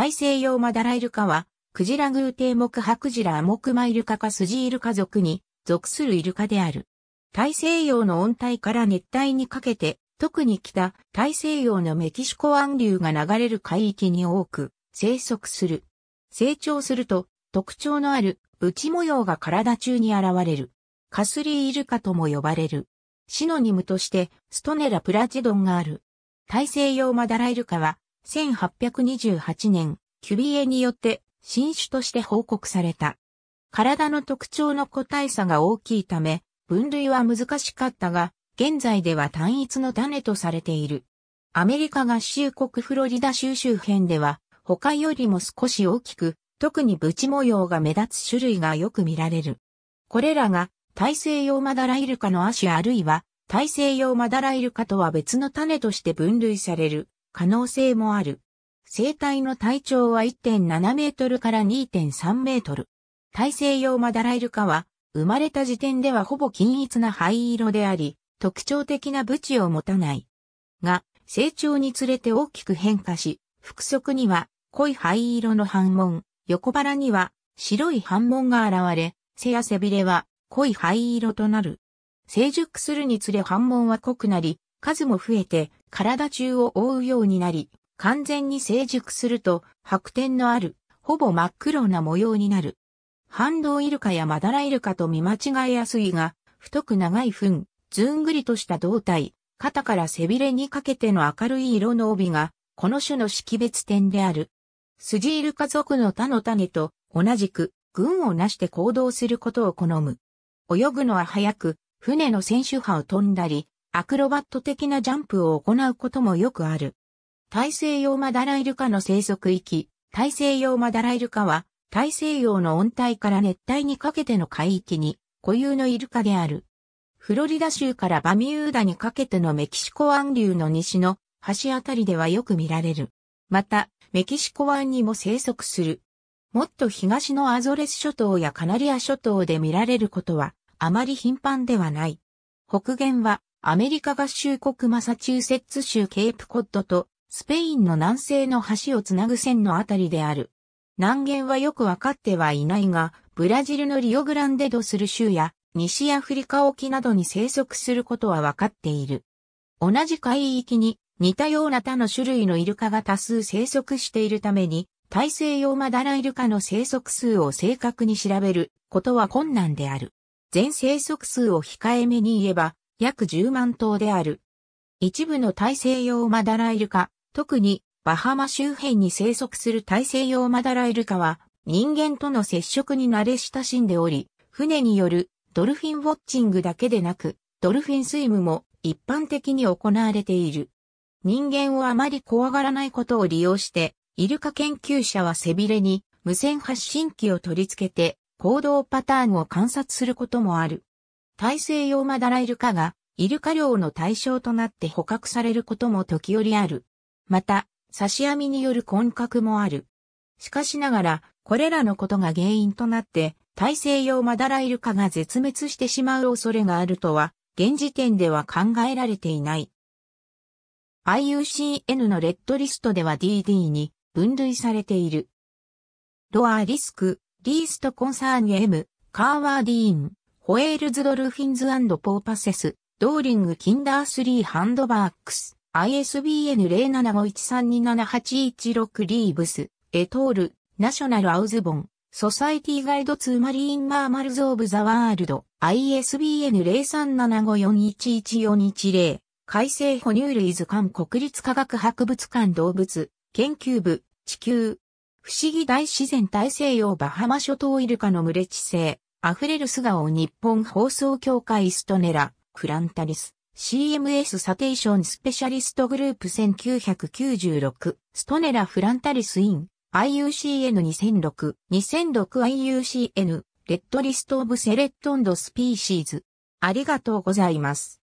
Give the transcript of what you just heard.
大西洋マダライルカは、クジラ宮廷目ハクジラアモクマイルカかスジイルカ族に属するイルカである。大西洋の温帯から熱帯にかけて、特に北大西洋のメキシコ湾流が流れる海域に多く生息する。成長すると特徴のある内模様が体中に現れる。カスリイルカとも呼ばれる。シノニムとしてストネラプラチドンがある。大西洋マダライルカは1828年、キュビエによって新種として報告された。体の特徴の個体差が大きいため、分類は難しかったが、現在では単一の種とされている。アメリカ合衆国フロリダ州周辺では、他よりも少し大きく、特にブチ模様が目立つ種類がよく見られる。これらが、大西洋マダライルカの亜種あるいは、大西洋マダライルカとは別の種として分類される。可能性もある。生体の体長は1.7メートルから2.3メートル。大西洋マダライルカは、生まれた時点ではほぼ均一な灰色であり、特徴的なブチを持たない。が、成長につれて大きく変化し、腹側には濃い灰色の反紋、横腹には白い反紋が現れ、背や背びれは濃い灰色となる。成熟するにつれ反紋は濃くなり、数も増えて体中を覆うようになり、完全に成熟すると白点のある、ほぼ真っ黒な模様になる。ハンドウイルカやマダライルカと見間違えやすいが、太く長い糞、ずんぐりとした胴体、肩から背びれにかけての明るい色の帯が、この種の識別点である。スジイルカ族の他の種と同じく、群をなして行動することを好む。泳ぐのは早く、船の選手波を飛んだり、アクロバット的なジャンプを行うこともよくある。大西洋マダライルカの生息域、大西洋マダライルカは、大西洋の温帯から熱帯にかけての海域に固有のイルカである。フロリダ州からバミューダにかけてのメキシコ湾流の西の橋あたりではよく見られる。また、メキシコ湾にも生息する。もっと東のアゾレス諸島やカナリア諸島で見られることはあまり頻繁ではない。北限はアメリカ合衆国マサチューセッツ州ケープコッドとスペインの南西の橋をつなぐ線のあたりである。南限はよくわかってはいないが、ブラジルのリオグランデドする州や西アフリカ沖などに生息することはわかっている。同じ海域に似たような他の種類のイルカが多数生息しているために、大西洋マダライルカの生息数を正確に調べることは困難である。全生息数を控えめに言えば、約10万頭である。一部の大西洋マダライルカ、特にバハマ周辺に生息する大西洋マダライルカは人間との接触に慣れ親しんでおり、船によるドルフィンウォッチングだけでなく、ドルフィンスイムも一般的に行われている。人間をあまり怖がらないことを利用して、イルカ研究者は背びれに無線発信機を取り付けて行動パターンを観察することもある。大西洋マダライルカが、イルカ漁の対象となって捕獲されることも時折ある。また、刺し網による混獲もある。しかしながら、これらのことが原因となって、大西洋マダライルカが絶滅してしまう恐れがあるとは、現時点では考えられていない。IUCN のレッドリストでは DD に分類されている。ロアリスク、リーストコンサーニエム、カーワーディーン、ホエールズドルフィンズポーパセス、ドーリングキンダースリーハンドバックス、ISBN 0751327816リーブス、エトール、ナショナルアウズボン、ソサイティガイドツーマリーンマーマルズオブザワールド、ISBN 0375411410、海正哺乳類図鑑国立科学博物館動物、研究部、地球、不思議大自然大西洋バハマ諸島イルカの群れ地性、溢れる素顔日本放送協会ストネラ、クランタリス、CMS サテーションスペシャリストグループ1996、ストネラフランタリスイン、IUCN2006、2006IUCN、レッドリストオブセレットンドスピーシーズ。ありがとうございます。